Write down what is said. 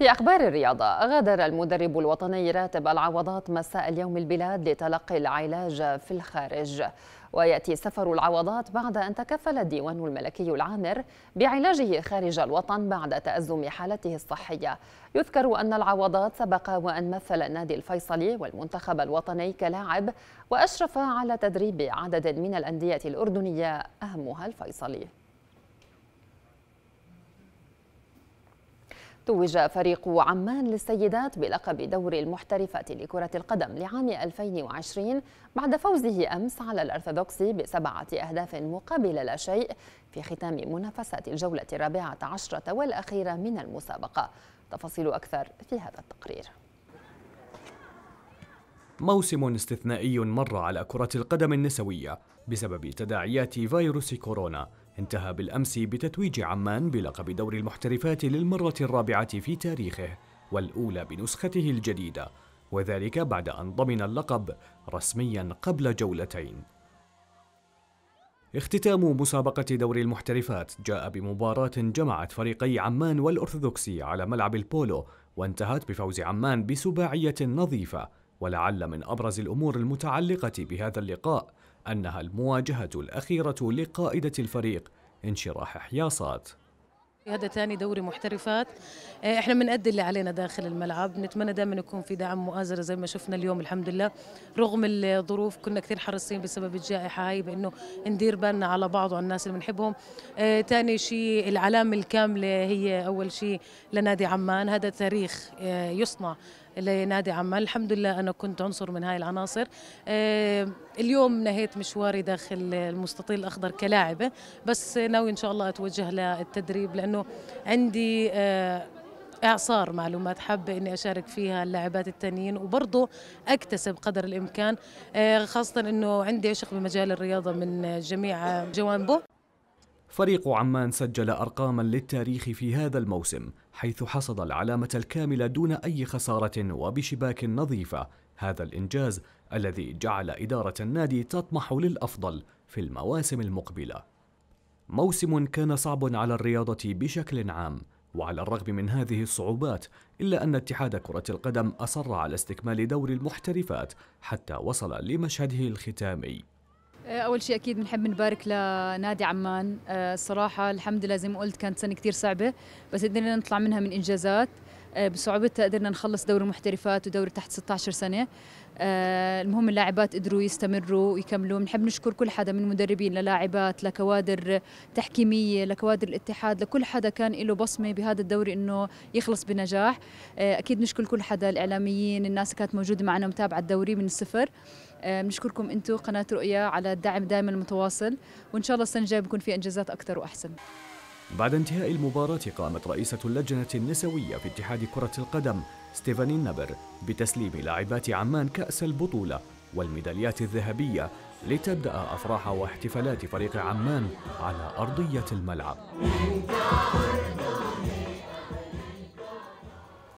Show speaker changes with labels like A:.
A: في أخبار الرياضة غادر المدرب الوطني راتب العوضات مساء اليوم البلاد لتلقي العلاج في الخارج ويأتي سفر العوضات بعد أن تكفل الديوان الملكي العامر بعلاجه خارج الوطن بعد تأزم حالته الصحية يذكر أن العوضات سبق وأن مثل النادي الفيصلي والمنتخب الوطني كلاعب وأشرف على تدريب عدد من الأندية الأردنية أهمها الفيصلي توج فريق عمان للسيدات بلقب دوري المحترفات لكرة القدم لعام 2020 بعد فوزه أمس على الأرثوذكسي بسبعة أهداف مقابل لا شيء في ختام منافسات الجولة الرابعة عشرة والأخيرة من المسابقة تفاصيل أكثر في هذا التقرير
B: موسم استثنائي مر على كرة القدم النسوية بسبب تداعيات فيروس كورونا انتهى بالأمس بتتويج عمان بلقب دوري المحترفات للمرة الرابعة في تاريخه والأولى بنسخته الجديدة وذلك بعد أن ضمن اللقب رسميا قبل جولتين اختتام مسابقة دوري المحترفات جاء بمباراة جمعت فريقي عمان والأرثوذكسي على ملعب البولو وانتهت بفوز عمان بسباعية نظيفة ولعل من أبرز الأمور المتعلقة بهذا اللقاء أنها المواجهة الأخيرة لقائدة الفريق انشراح حياصات
C: هذا ثاني دوري محترفات إيه، احنا بنأدي اللي علينا داخل الملعب نتمنى دائما يكون في دعم مؤازره زي ما شفنا اليوم الحمد لله رغم الظروف كنا كثير حريصين بسبب الجائحه هاي بانه ندير بالنا على بعض وعلى الناس اللي بنحبهم إيه، ثاني اه شيء العلامه الكامله هي اول شيء لنادي عمان هذا تاريخ إيه، يصنع لنادي عمان الحمد لله أنا كنت عنصر من هاي العناصر آه، اليوم نهيت مشواري داخل المستطيل الأخضر كلاعبة بس ناوي إن شاء الله أتوجه للتدريب لأنه عندي آه، اعصار معلومات حابه اني اشارك فيها اللاعبات التانيين وبرضه اكتسب قدر الامكان آه، خاصه انه عندي عشق بمجال الرياضه من جميع جوانبه
B: فريق عمان سجل أرقاما للتاريخ في هذا الموسم حيث حصد العلامة الكاملة دون أي خسارة وبشباك نظيفة هذا الإنجاز الذي جعل إدارة النادي تطمح للأفضل في المواسم المقبلة موسم كان صعب على الرياضة بشكل عام وعلى الرغم من هذه الصعوبات إلا أن اتحاد كرة القدم أصر على استكمال دور المحترفات حتى وصل لمشهده الختامي
D: آه، اول شيء اكيد بنحب نبارك لنادي عمان آه، الصراحه الحمد لله زي ما قلت كانت سنه كثير صعبه بس قدرنا نطلع منها من انجازات آه، بصعوبتها قدرنا نخلص دوري محترفات ودوري تحت 16 سنه آه، المهم اللاعبات قدروا يستمروا ويكملوا بنحب نشكر كل حدا من مدربين للاعبات لكوادر تحكيميه لكوادر الاتحاد لكل حدا كان له بصمه بهذا الدوري انه يخلص بنجاح آه، اكيد نشكر كل حدا الاعلاميين الناس اللي كانت موجوده معنا متابعه الدوري من الصفر بنشكركم انتم قناه رؤيا على الدعم دائما المتواصل وان شاء الله السنه الجايه بكون في انجازات اكثر واحسن
B: بعد انتهاء المباراة قامت رئيسة اللجنة النسوية في اتحاد كرة القدم ستيفاني النبر بتسليم لاعبات عمان كأس البطولة والميداليات الذهبية لتبدأ أفراح واحتفالات فريق عمان على أرضية
C: الملعب